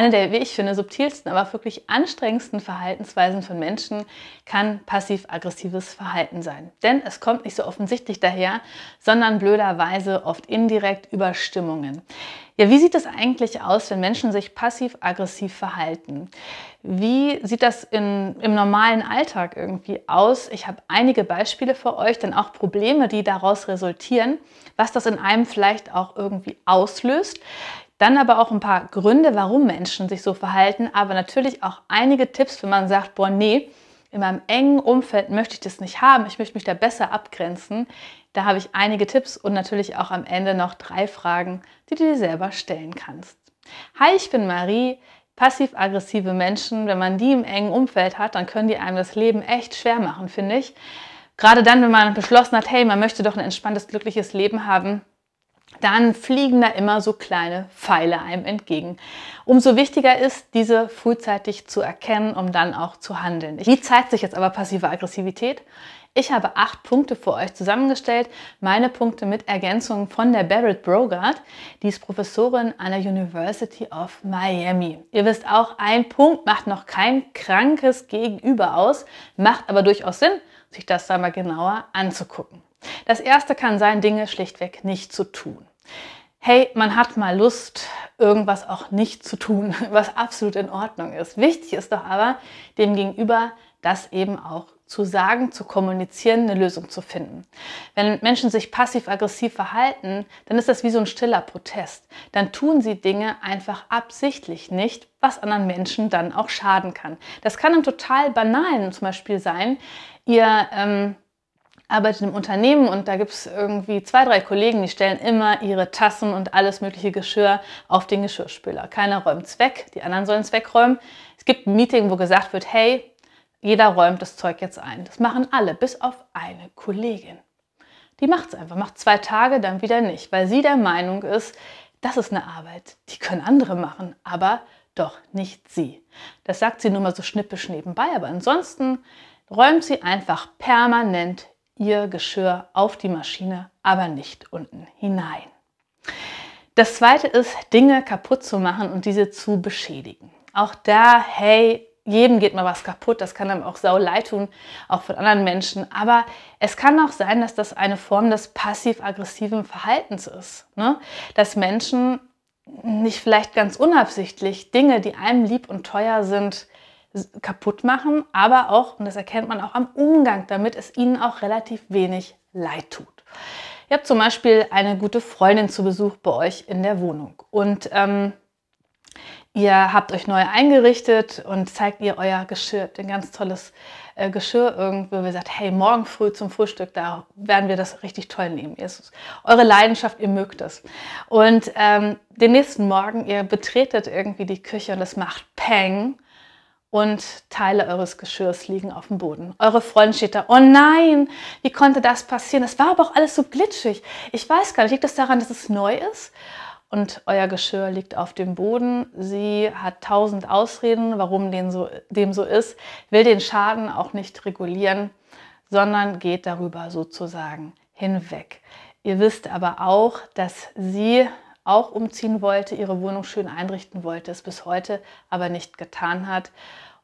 Eine der, wie ich finde, subtilsten, aber wirklich anstrengendsten Verhaltensweisen von Menschen kann passiv-aggressives Verhalten sein. Denn es kommt nicht so offensichtlich daher, sondern blöderweise oft indirekt über Stimmungen. Ja, wie sieht es eigentlich aus, wenn Menschen sich passiv-aggressiv verhalten? Wie sieht das in, im normalen Alltag irgendwie aus? Ich habe einige Beispiele für euch, denn auch Probleme, die daraus resultieren, was das in einem vielleicht auch irgendwie auslöst. Dann aber auch ein paar Gründe, warum Menschen sich so verhalten, aber natürlich auch einige Tipps, wenn man sagt, boah, nee, in meinem engen Umfeld möchte ich das nicht haben, ich möchte mich da besser abgrenzen. Da habe ich einige Tipps und natürlich auch am Ende noch drei Fragen, die du dir selber stellen kannst. Hi, ich bin Marie. Passiv-aggressive Menschen, wenn man die im engen Umfeld hat, dann können die einem das Leben echt schwer machen, finde ich. Gerade dann, wenn man beschlossen hat, hey, man möchte doch ein entspanntes, glückliches Leben haben, dann fliegen da immer so kleine Pfeile einem entgegen. Umso wichtiger ist, diese frühzeitig zu erkennen, um dann auch zu handeln. Wie zeigt sich jetzt aber passive Aggressivität? Ich habe acht Punkte für euch zusammengestellt, meine Punkte mit Ergänzungen von der Barrett Brogard, die ist Professorin an der University of Miami. Ihr wisst auch, ein Punkt macht noch kein krankes Gegenüber aus, macht aber durchaus Sinn, sich das da mal genauer anzugucken. Das erste kann sein, Dinge schlichtweg nicht zu tun. Hey, man hat mal Lust, irgendwas auch nicht zu tun, was absolut in Ordnung ist. Wichtig ist doch aber, dem Gegenüber das eben auch zu sagen, zu kommunizieren, eine Lösung zu finden. Wenn Menschen sich passiv-aggressiv verhalten, dann ist das wie so ein stiller Protest. Dann tun sie Dinge einfach absichtlich nicht, was anderen Menschen dann auch schaden kann. Das kann im total banalen zum Beispiel sein ihr ähm, arbeitet im Unternehmen und da gibt es irgendwie zwei, drei Kollegen, die stellen immer ihre Tassen und alles mögliche Geschirr auf den Geschirrspüler. Keiner räumt es weg, die anderen sollen es wegräumen. Es gibt ein Meeting, wo gesagt wird, hey, jeder räumt das Zeug jetzt ein. Das machen alle, bis auf eine Kollegin. Die macht es einfach, macht zwei Tage, dann wieder nicht, weil sie der Meinung ist, das ist eine Arbeit, die können andere machen, aber doch nicht sie. Das sagt sie nur mal so schnippisch nebenbei, aber ansonsten räumt sie einfach permanent ihr Geschirr auf die Maschine, aber nicht unten hinein. Das zweite ist, Dinge kaputt zu machen und diese zu beschädigen. Auch da, hey, jedem geht mal was kaputt, das kann einem auch sau leid tun, auch von anderen Menschen. Aber es kann auch sein, dass das eine Form des passiv-aggressiven Verhaltens ist. Ne? Dass Menschen nicht vielleicht ganz unabsichtlich Dinge, die einem lieb und teuer sind, kaputt machen, aber auch, und das erkennt man auch am Umgang damit, es ihnen auch relativ wenig leid tut. Ihr habt zum Beispiel eine gute Freundin zu Besuch bei euch in der Wohnung und ähm, ihr habt euch neu eingerichtet und zeigt ihr euer Geschirr, ein ganz tolles äh, Geschirr irgendwo. Ihr sagt, hey, morgen früh zum Frühstück, da werden wir das richtig toll nehmen. Ihr, eure Leidenschaft, ihr mögt es. Und ähm, den nächsten Morgen, ihr betretet irgendwie die Küche und es macht Peng und Teile eures Geschirrs liegen auf dem Boden. Eure Freundin steht da, oh nein, wie konnte das passieren? Das war aber auch alles so glitschig. Ich weiß gar nicht, liegt das daran, dass es neu ist? Und euer Geschirr liegt auf dem Boden. Sie hat tausend Ausreden, warum dem so, dem so ist, will den Schaden auch nicht regulieren, sondern geht darüber sozusagen hinweg. Ihr wisst aber auch, dass sie auch umziehen wollte, ihre Wohnung schön einrichten wollte, es bis heute aber nicht getan hat.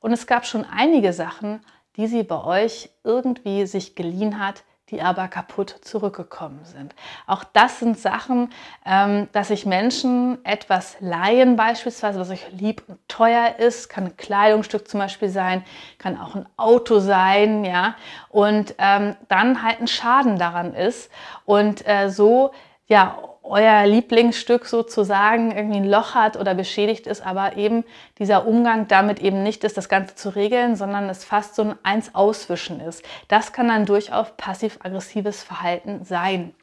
Und es gab schon einige Sachen, die sie bei euch irgendwie sich geliehen hat, die aber kaputt zurückgekommen sind. Auch das sind Sachen, ähm, dass sich Menschen etwas leihen, beispielsweise, was euch lieb und teuer ist, kann ein Kleidungsstück zum Beispiel sein, kann auch ein Auto sein, ja, und ähm, dann halt ein Schaden daran ist und äh, so, ja, euer Lieblingsstück sozusagen irgendwie ein Loch hat oder beschädigt ist, aber eben dieser Umgang damit eben nicht ist, das Ganze zu regeln, sondern es fast so ein Eins-Auswischen ist. Das kann dann durchaus passiv-aggressives Verhalten sein.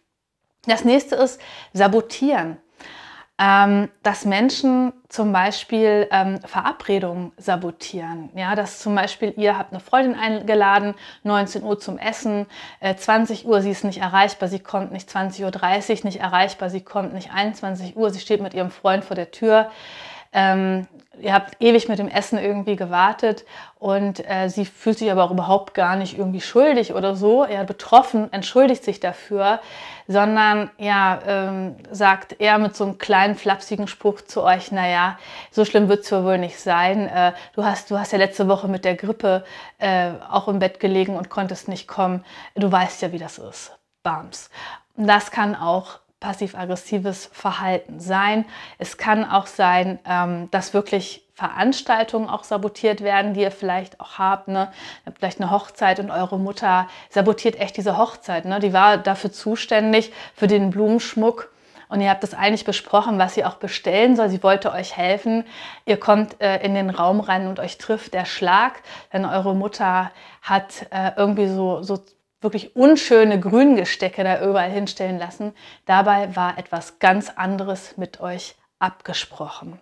Das nächste ist Sabotieren ähm, dass Menschen zum Beispiel ähm, Verabredungen sabotieren. Ja, dass zum Beispiel ihr habt eine Freundin eingeladen, 19 Uhr zum Essen, äh, 20 Uhr, sie ist nicht erreichbar, sie kommt nicht, 20.30 Uhr nicht erreichbar, sie kommt nicht, 21 Uhr, sie steht mit ihrem Freund vor der Tür. Ähm, ihr habt ewig mit dem Essen irgendwie gewartet und äh, sie fühlt sich aber auch überhaupt gar nicht irgendwie schuldig oder so, eher betroffen, entschuldigt sich dafür, sondern ja, ähm, sagt eher mit so einem kleinen flapsigen Spruch zu euch, naja, so schlimm wird's es wohl nicht sein, äh, du, hast, du hast ja letzte Woche mit der Grippe äh, auch im Bett gelegen und konntest nicht kommen, du weißt ja, wie das ist. Bams. Das kann auch passiv-aggressives Verhalten sein. Es kann auch sein, ähm, dass wirklich Veranstaltungen auch sabotiert werden, die ihr vielleicht auch habt. Ne? Vielleicht eine Hochzeit und eure Mutter sabotiert echt diese Hochzeit. Ne? Die war dafür zuständig, für den Blumenschmuck. Und ihr habt das eigentlich besprochen, was sie auch bestellen soll. Sie wollte euch helfen. Ihr kommt äh, in den Raum rein und euch trifft der Schlag, denn eure Mutter hat äh, irgendwie so, so wirklich unschöne Grüngestecke da überall hinstellen lassen. Dabei war etwas ganz anderes mit euch abgesprochen.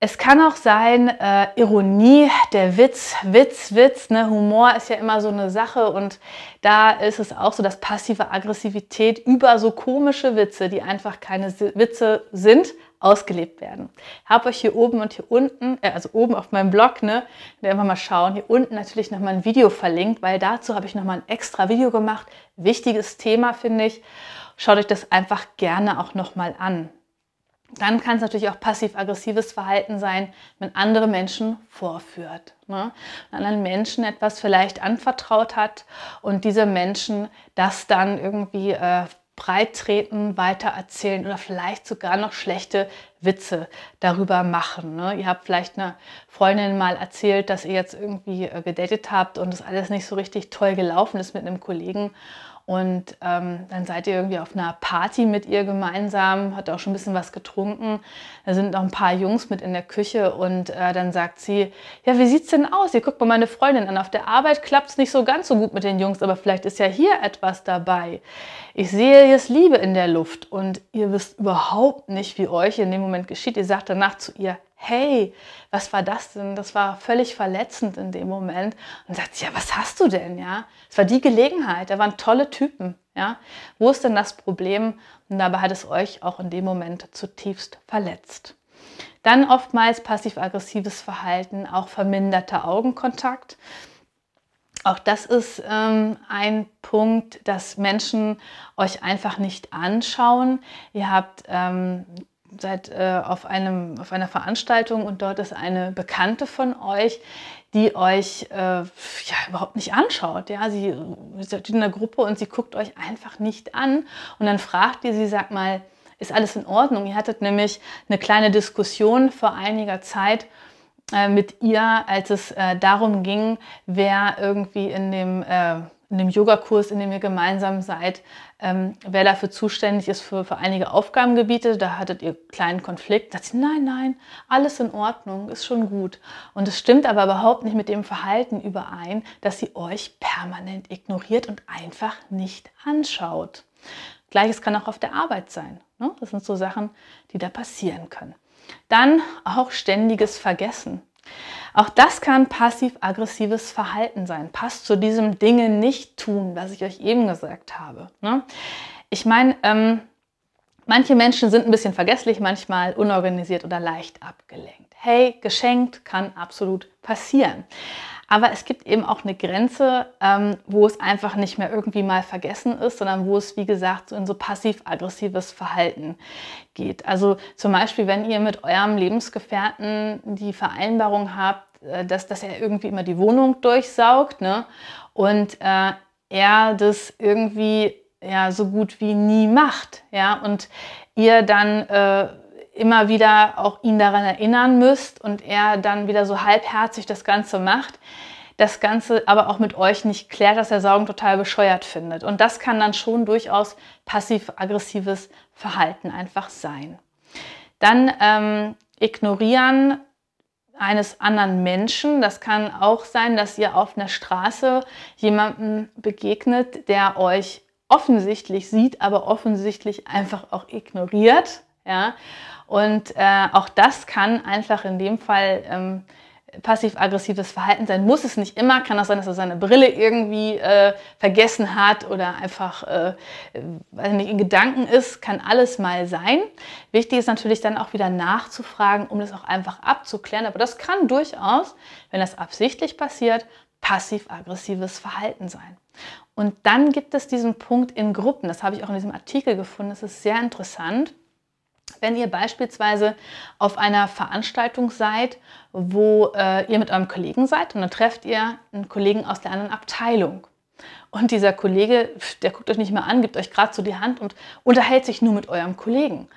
Es kann auch sein, äh, Ironie, der Witz, Witz, Witz, ne? Humor ist ja immer so eine Sache und da ist es auch so, dass passive Aggressivität über so komische Witze, die einfach keine Witze sind, ausgelebt werden. Ich habe euch hier oben und hier unten, äh, also oben auf meinem Blog, ne, einfach mal schauen, hier unten natürlich nochmal ein Video verlinkt, weil dazu habe ich nochmal ein extra Video gemacht. Wichtiges Thema, finde ich. Schaut euch das einfach gerne auch nochmal an. Dann kann es natürlich auch passiv-aggressives Verhalten sein, wenn andere Menschen vorführt, ne? wenn anderen Menschen etwas vielleicht anvertraut hat und diese Menschen das dann irgendwie äh, breittreten, weiter erzählen oder vielleicht sogar noch schlechte Witze darüber machen. Ne? Ihr habt vielleicht einer Freundin mal erzählt, dass ihr jetzt irgendwie äh, gedatet habt und es alles nicht so richtig toll gelaufen ist mit einem Kollegen und ähm, dann seid ihr irgendwie auf einer Party mit ihr gemeinsam, hat auch schon ein bisschen was getrunken. Da sind noch ein paar Jungs mit in der Küche und äh, dann sagt sie, ja, wie sieht's denn aus? Ihr guckt mal meine Freundin an. Auf der Arbeit klappt's nicht so ganz so gut mit den Jungs, aber vielleicht ist ja hier etwas dabei. Ich sehe jetzt Liebe in der Luft und ihr wisst überhaupt nicht, wie euch in dem Moment geschieht. Ihr sagt danach zu ihr, hey, was war das denn? Das war völlig verletzend in dem Moment. Und sagt, ja, was hast du denn? Ja, es war die Gelegenheit, da waren tolle Typen. Ja, wo ist denn das Problem? Und dabei hat es euch auch in dem Moment zutiefst verletzt. Dann oftmals passiv-aggressives Verhalten, auch verminderter Augenkontakt. Auch das ist ähm, ein Punkt, dass Menschen euch einfach nicht anschauen. Ihr habt ähm, seid äh, auf, einem, auf einer Veranstaltung und dort ist eine Bekannte von euch, die euch äh, ja, überhaupt nicht anschaut. Ja? Sie, sie seid in der Gruppe und sie guckt euch einfach nicht an. Und dann fragt ihr sie, sag mal, ist alles in Ordnung? Ihr hattet nämlich eine kleine Diskussion vor einiger Zeit äh, mit ihr, als es äh, darum ging, wer irgendwie in dem äh, in dem Yogakurs, in dem ihr gemeinsam seid, ähm, wer dafür zuständig ist für, für einige Aufgabengebiete. Da hattet ihr kleinen Konflikt. Da sagt sie, nein, nein, alles in Ordnung, ist schon gut. Und es stimmt aber überhaupt nicht mit dem Verhalten überein, dass sie euch permanent ignoriert und einfach nicht anschaut. Gleiches kann auch auf der Arbeit sein. Ne? Das sind so Sachen, die da passieren können. Dann auch ständiges Vergessen. Auch das kann passiv-aggressives Verhalten sein. Passt zu diesem Dinge nicht tun, was ich euch eben gesagt habe. Ne? Ich meine, ähm, manche Menschen sind ein bisschen vergesslich, manchmal unorganisiert oder leicht abgelenkt. Hey, geschenkt kann absolut passieren. Aber es gibt eben auch eine Grenze, ähm, wo es einfach nicht mehr irgendwie mal vergessen ist, sondern wo es, wie gesagt, so in so passiv-aggressives Verhalten geht. Also zum Beispiel, wenn ihr mit eurem Lebensgefährten die Vereinbarung habt, äh, dass, dass er irgendwie immer die Wohnung durchsaugt ne? und äh, er das irgendwie ja, so gut wie nie macht. Ja? Und ihr dann... Äh, immer wieder auch ihn daran erinnern müsst und er dann wieder so halbherzig das Ganze macht, das Ganze aber auch mit euch nicht klärt, dass er Saugen total bescheuert findet. Und das kann dann schon durchaus passiv-aggressives Verhalten einfach sein. Dann ähm, ignorieren eines anderen Menschen. Das kann auch sein, dass ihr auf einer Straße jemandem begegnet, der euch offensichtlich sieht, aber offensichtlich einfach auch ignoriert. Ja? Und äh, auch das kann einfach in dem Fall ähm, passiv-aggressives Verhalten sein. Muss es nicht immer, kann auch sein, dass er seine Brille irgendwie äh, vergessen hat oder einfach äh, weiß nicht in Gedanken ist, kann alles mal sein. Wichtig ist natürlich dann auch wieder nachzufragen, um das auch einfach abzuklären. Aber das kann durchaus, wenn das absichtlich passiert, passiv-aggressives Verhalten sein. Und dann gibt es diesen Punkt in Gruppen. Das habe ich auch in diesem Artikel gefunden. Das ist sehr interessant wenn ihr beispielsweise auf einer Veranstaltung seid, wo äh, ihr mit eurem Kollegen seid und dann trefft ihr einen Kollegen aus der anderen Abteilung. Und dieser Kollege, der guckt euch nicht mehr an, gibt euch gerade so die Hand und unterhält sich nur mit eurem Kollegen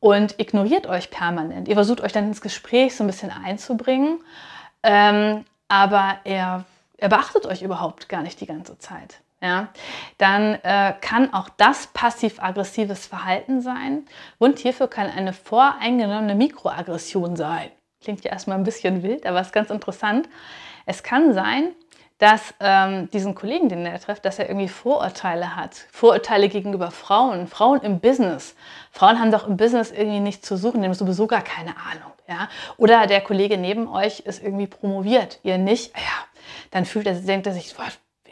und ignoriert euch permanent. Ihr versucht euch dann ins Gespräch so ein bisschen einzubringen, ähm, aber er, er beachtet euch überhaupt gar nicht die ganze Zeit ja, dann äh, kann auch das passiv-aggressives Verhalten sein. Und hierfür kann eine voreingenommene Mikroaggression sein. Klingt ja erstmal ein bisschen wild, aber ist ganz interessant. Es kann sein, dass ähm, diesen Kollegen, den er trifft, dass er irgendwie Vorurteile hat. Vorurteile gegenüber Frauen, Frauen im Business. Frauen haben doch im Business irgendwie nichts zu suchen, die haben sowieso gar keine Ahnung. Ja? Oder der Kollege neben euch ist irgendwie promoviert, ihr nicht. Ja, dann fühlt er, denkt er sich, boah,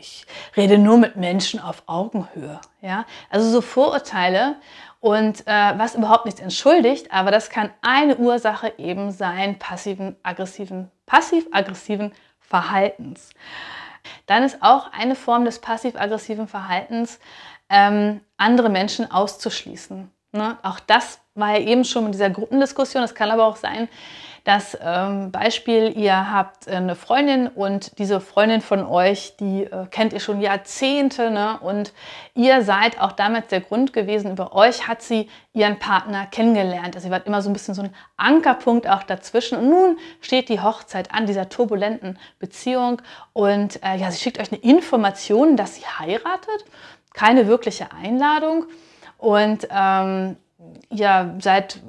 ich rede nur mit Menschen auf Augenhöhe. Ja? Also so Vorurteile und äh, was überhaupt nichts entschuldigt, aber das kann eine Ursache eben sein passiven, aggressiven, passiv-aggressiven Verhaltens. Dann ist auch eine Form des passiv-aggressiven Verhaltens, ähm, andere Menschen auszuschließen. Ne? Auch das war ja eben schon mit dieser Gruppendiskussion. Es kann aber auch sein, das ähm, Beispiel, ihr habt äh, eine Freundin und diese Freundin von euch, die äh, kennt ihr schon Jahrzehnte ne? und ihr seid auch damals der Grund gewesen, über euch hat sie ihren Partner kennengelernt. Also ihr wart immer so ein bisschen so ein Ankerpunkt auch dazwischen und nun steht die Hochzeit an dieser turbulenten Beziehung und äh, ja, sie schickt euch eine Information, dass sie heiratet, keine wirkliche Einladung und ähm, ihr seid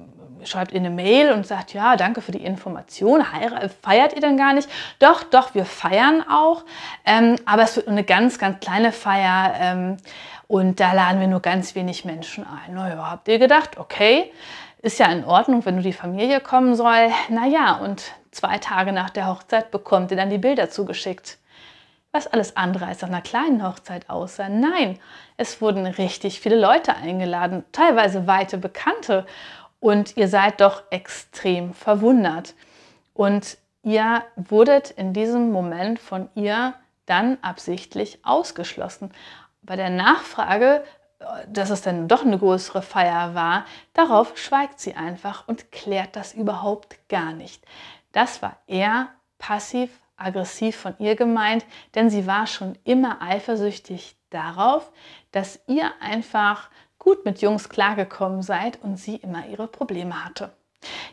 schreibt ihr eine Mail und sagt, ja, danke für die Information, feiert ihr denn gar nicht? Doch, doch, wir feiern auch, ähm, aber es wird nur eine ganz, ganz kleine Feier ähm, und da laden wir nur ganz wenig Menschen ein. Naja, habt ihr gedacht, okay, ist ja in Ordnung, wenn du die Familie kommen soll. Naja, und zwei Tage nach der Hochzeit bekommt ihr dann die Bilder zugeschickt was alles andere als auf einer kleinen Hochzeit aussah. Nein, es wurden richtig viele Leute eingeladen, teilweise weite Bekannte und ihr seid doch extrem verwundert. Und ihr wurdet in diesem Moment von ihr dann absichtlich ausgeschlossen. Bei der Nachfrage, dass es dann doch eine größere Feier war, darauf schweigt sie einfach und klärt das überhaupt gar nicht. Das war eher passiv aggressiv von ihr gemeint, denn sie war schon immer eifersüchtig darauf, dass ihr einfach gut mit Jungs klargekommen seid und sie immer ihre Probleme hatte.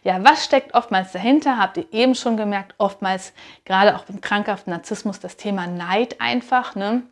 Ja, was steckt oftmals dahinter? Habt ihr eben schon gemerkt, oftmals gerade auch beim krankhaften Narzissmus das Thema Neid einfach. Ne?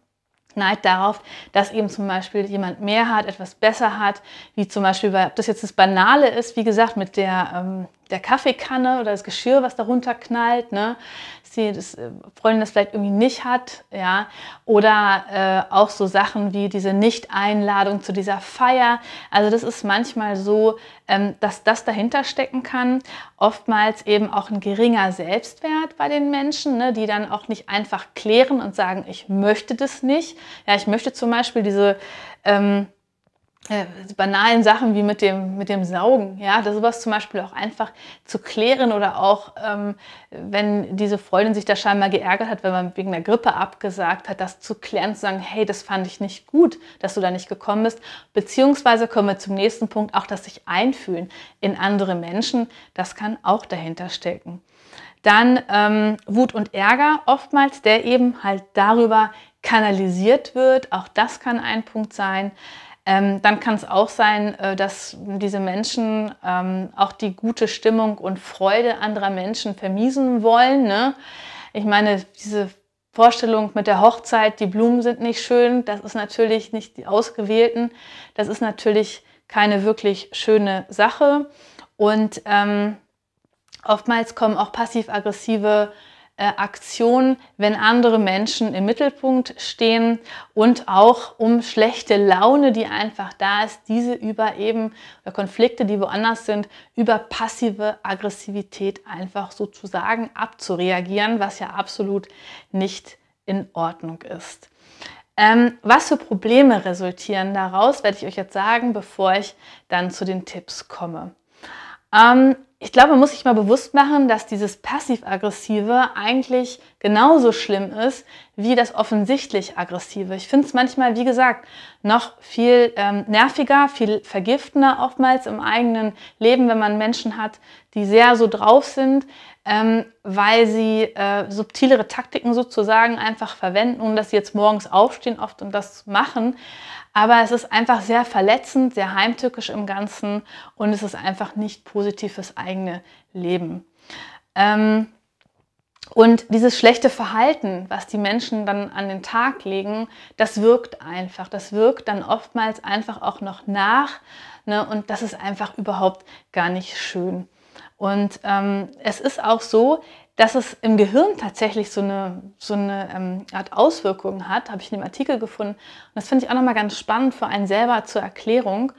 Neid darauf, dass eben zum Beispiel jemand mehr hat, etwas besser hat, wie zum Beispiel, ob das jetzt das Banale ist, wie gesagt, mit der ähm, der Kaffeekanne oder das Geschirr, was darunter knallt, ne? dass die das äh, Freundin das vielleicht irgendwie nicht hat, ja, oder äh, auch so Sachen wie diese Nicht-Einladung zu dieser Feier. Also das ist manchmal so, ähm, dass das dahinter stecken kann. Oftmals eben auch ein geringer Selbstwert bei den Menschen, ne? die dann auch nicht einfach klären und sagen, ich möchte das nicht. Ja, ich möchte zum Beispiel diese ähm, äh, banalen Sachen wie mit dem, mit dem Saugen. Ja, das sowas zum Beispiel auch einfach zu klären oder auch, ähm, wenn diese Freundin sich da scheinbar geärgert hat, wenn man wegen der Grippe abgesagt hat, das zu klären, zu sagen, hey, das fand ich nicht gut, dass du da nicht gekommen bist. Beziehungsweise kommen wir zum nächsten Punkt, auch das sich einfühlen in andere Menschen, das kann auch dahinter stecken. Dann ähm, Wut und Ärger oftmals, der eben halt darüber kanalisiert wird. Auch das kann ein Punkt sein. Ähm, dann kann es auch sein, äh, dass diese Menschen ähm, auch die gute Stimmung und Freude anderer Menschen vermiesen wollen. Ne? Ich meine, diese Vorstellung mit der Hochzeit, die Blumen sind nicht schön, das ist natürlich nicht die Ausgewählten, das ist natürlich keine wirklich schöne Sache. Und ähm, oftmals kommen auch passiv-aggressive äh, Aktion, wenn andere Menschen im Mittelpunkt stehen und auch um schlechte Laune, die einfach da ist, diese über eben oder Konflikte, die woanders sind, über passive Aggressivität einfach sozusagen abzureagieren, was ja absolut nicht in Ordnung ist. Ähm, was für Probleme resultieren daraus, werde ich euch jetzt sagen, bevor ich dann zu den Tipps komme. Ähm, ich glaube, man muss sich mal bewusst machen, dass dieses Passiv-Aggressive eigentlich genauso schlimm ist wie das offensichtlich Aggressive. Ich finde es manchmal, wie gesagt, noch viel ähm, nerviger, viel vergiftender oftmals im eigenen Leben, wenn man Menschen hat, die sehr so drauf sind, ähm, weil sie äh, subtilere Taktiken sozusagen einfach verwenden, um dass sie jetzt morgens aufstehen oft und das machen. Aber es ist einfach sehr verletzend, sehr heimtückisch im Ganzen und es ist einfach nicht positiv fürs eigene Leben. Ähm, und dieses schlechte Verhalten, was die Menschen dann an den Tag legen, das wirkt einfach. Das wirkt dann oftmals einfach auch noch nach. Ne? Und das ist einfach überhaupt gar nicht schön. Und ähm, es ist auch so, dass es im Gehirn tatsächlich so eine, so eine ähm, Art Auswirkungen hat, habe ich in dem Artikel gefunden. Und das finde ich auch nochmal ganz spannend für einen selber zur Erklärung.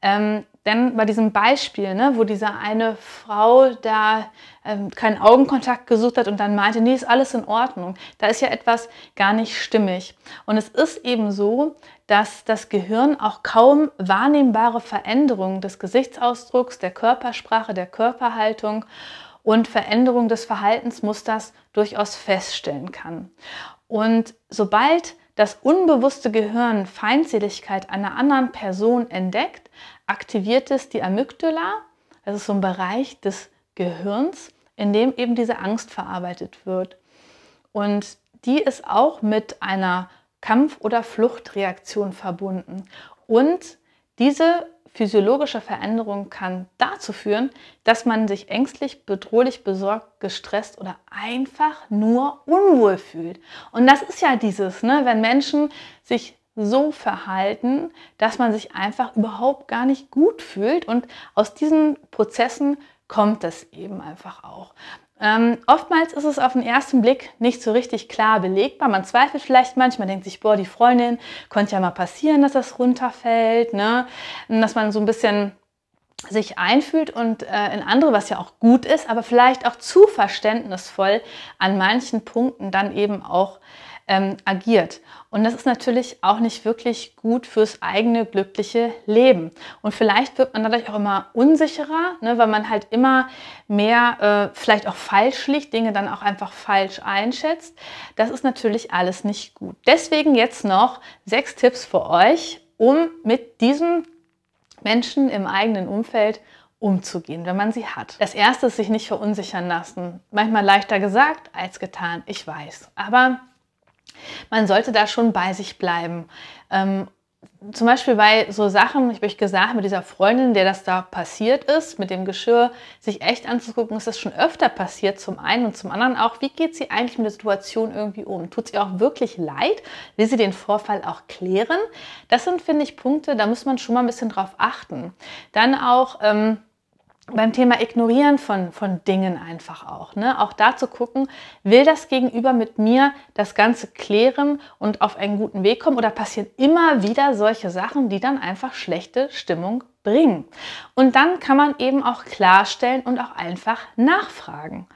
Ähm, denn bei diesem Beispiel, ne, wo diese eine Frau da ähm, keinen Augenkontakt gesucht hat und dann meinte, nee, ist alles in Ordnung, da ist ja etwas gar nicht stimmig. Und es ist eben so, dass das Gehirn auch kaum wahrnehmbare Veränderungen des Gesichtsausdrucks, der Körpersprache, der Körperhaltung und Veränderungen des Verhaltensmusters durchaus feststellen kann. Und sobald das unbewusste Gehirn Feindseligkeit einer anderen Person entdeckt, aktiviert es die Amygdala, das ist so ein Bereich des Gehirns, in dem eben diese Angst verarbeitet wird. Und die ist auch mit einer Kampf- oder Fluchtreaktion verbunden. Und diese physiologische Veränderung kann dazu führen, dass man sich ängstlich, bedrohlich, besorgt, gestresst oder einfach nur unwohl fühlt. Und das ist ja dieses, ne? wenn Menschen sich so verhalten, dass man sich einfach überhaupt gar nicht gut fühlt. Und aus diesen Prozessen kommt das eben einfach auch. Ähm, oftmals ist es auf den ersten Blick nicht so richtig klar belegbar. Man zweifelt vielleicht manchmal, denkt sich, boah, die Freundin, konnte ja mal passieren, dass das runterfällt, ne? dass man so ein bisschen sich einfühlt und äh, in andere, was ja auch gut ist, aber vielleicht auch zu verständnisvoll an manchen Punkten dann eben auch ähm, agiert. Und das ist natürlich auch nicht wirklich gut fürs eigene glückliche Leben. Und vielleicht wird man dadurch auch immer unsicherer, ne, weil man halt immer mehr äh, vielleicht auch falsch liegt, Dinge dann auch einfach falsch einschätzt. Das ist natürlich alles nicht gut. Deswegen jetzt noch sechs Tipps für euch, um mit diesen Menschen im eigenen Umfeld umzugehen, wenn man sie hat. Das erste ist sich nicht verunsichern lassen. Manchmal leichter gesagt als getan, ich weiß. Aber man sollte da schon bei sich bleiben. Ähm, zum Beispiel bei so Sachen, ich habe euch gesagt, mit dieser Freundin, der das da passiert ist, mit dem Geschirr, sich echt anzugucken, ist das schon öfter passiert, zum einen und zum anderen auch, wie geht sie eigentlich mit der Situation irgendwie um? Tut sie auch wirklich leid? Will sie den Vorfall auch klären? Das sind, finde ich, Punkte, da muss man schon mal ein bisschen drauf achten. Dann auch, ähm, beim Thema Ignorieren von, von Dingen einfach auch. Ne? Auch da zu gucken, will das Gegenüber mit mir das Ganze klären und auf einen guten Weg kommen oder passieren immer wieder solche Sachen, die dann einfach schlechte Stimmung bringen. Und dann kann man eben auch klarstellen und auch einfach nachfragen.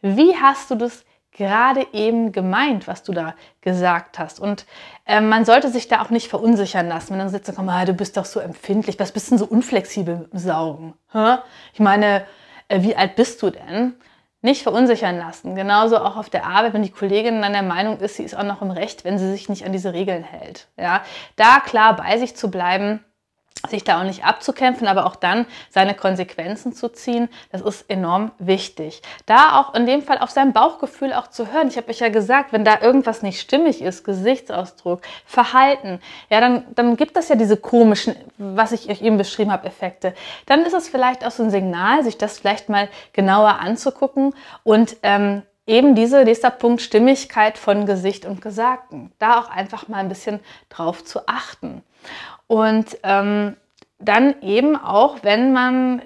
Wie hast du das gerade eben gemeint, was du da gesagt hast? Und äh, man sollte sich da auch nicht verunsichern lassen, wenn dann sitzt Sätze kommt, ah, du bist doch so empfindlich, was bist denn so unflexibel im Saugen? Hä? Ich meine, äh, wie alt bist du denn? Nicht verunsichern lassen. Genauso auch auf der Arbeit, wenn die Kollegin dann der Meinung ist, sie ist auch noch im Recht, wenn sie sich nicht an diese Regeln hält. Ja, da klar bei sich zu bleiben sich da auch nicht abzukämpfen, aber auch dann seine Konsequenzen zu ziehen, das ist enorm wichtig. Da auch in dem Fall auf sein Bauchgefühl auch zu hören. Ich habe euch ja gesagt, wenn da irgendwas nicht stimmig ist, Gesichtsausdruck, Verhalten, ja, dann, dann gibt das ja diese komischen, was ich euch eben beschrieben habe, Effekte. Dann ist es vielleicht auch so ein Signal, sich das vielleicht mal genauer anzugucken und ähm, eben diese, nächster Punkt, Stimmigkeit von Gesicht und Gesagten. Da auch einfach mal ein bisschen drauf zu achten. Und ähm, dann eben auch, wenn man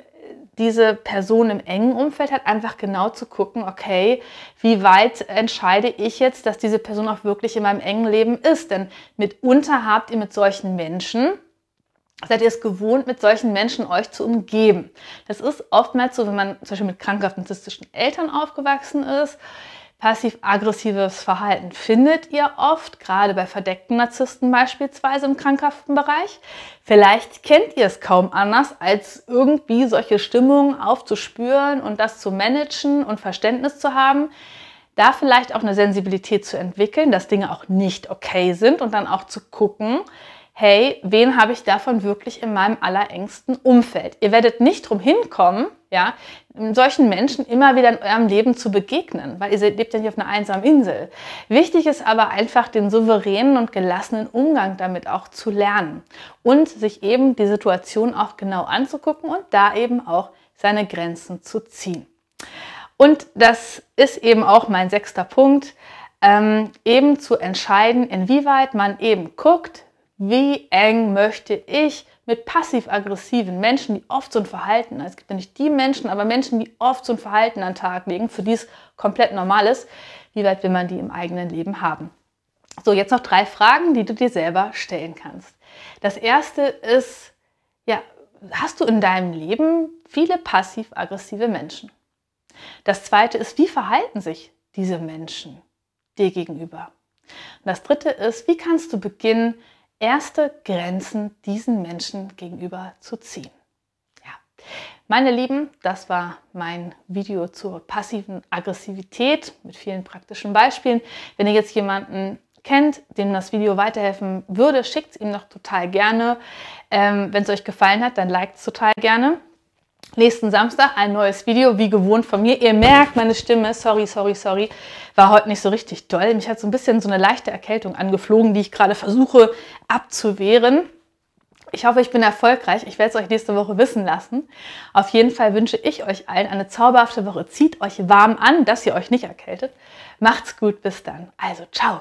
diese Person im engen Umfeld hat, einfach genau zu gucken, okay, wie weit entscheide ich jetzt, dass diese Person auch wirklich in meinem engen Leben ist. Denn mitunter habt ihr mit solchen Menschen, seid ihr es gewohnt, mit solchen Menschen euch zu umgeben. Das ist oftmals so, wenn man zum Beispiel mit krankhaften narzisstischen Eltern aufgewachsen ist, Passiv-aggressives Verhalten findet ihr oft, gerade bei verdeckten Narzissten beispielsweise im krankhaften Bereich. Vielleicht kennt ihr es kaum anders, als irgendwie solche Stimmungen aufzuspüren und das zu managen und Verständnis zu haben. Da vielleicht auch eine Sensibilität zu entwickeln, dass Dinge auch nicht okay sind und dann auch zu gucken, hey, wen habe ich davon wirklich in meinem allerengsten Umfeld? Ihr werdet nicht drum hinkommen, ja, ähm, solchen Menschen immer wieder in eurem Leben zu begegnen, weil ihr lebt ja nicht auf einer einsamen Insel. Wichtig ist aber einfach, den souveränen und gelassenen Umgang damit auch zu lernen und sich eben die Situation auch genau anzugucken und da eben auch seine Grenzen zu ziehen. Und das ist eben auch mein sechster Punkt, ähm, eben zu entscheiden, inwieweit man eben guckt, wie eng möchte ich mit passiv-aggressiven Menschen, die oft so ein Verhalten, es gibt ja nicht die Menschen, aber Menschen, die oft so ein Verhalten an den Tag legen, für die es komplett normal ist, wie weit will man die im eigenen Leben haben? So, jetzt noch drei Fragen, die du dir selber stellen kannst. Das erste ist, ja, hast du in deinem Leben viele passiv-aggressive Menschen? Das zweite ist, wie verhalten sich diese Menschen dir gegenüber? Und das dritte ist, wie kannst du beginnen, erste Grenzen diesen Menschen gegenüber zu ziehen. Ja. Meine Lieben, das war mein Video zur passiven Aggressivität mit vielen praktischen Beispielen. Wenn ihr jetzt jemanden kennt, dem das Video weiterhelfen würde, schickt es ihm noch total gerne. Ähm, Wenn es euch gefallen hat, dann liked es total gerne. Nächsten Samstag ein neues Video, wie gewohnt von mir. Ihr merkt, meine Stimme, sorry, sorry, sorry, war heute nicht so richtig doll. Mich hat so ein bisschen so eine leichte Erkältung angeflogen, die ich gerade versuche abzuwehren. Ich hoffe, ich bin erfolgreich. Ich werde es euch nächste Woche wissen lassen. Auf jeden Fall wünsche ich euch allen eine zauberhafte Woche. Zieht euch warm an, dass ihr euch nicht erkältet. Macht's gut, bis dann. Also, ciao.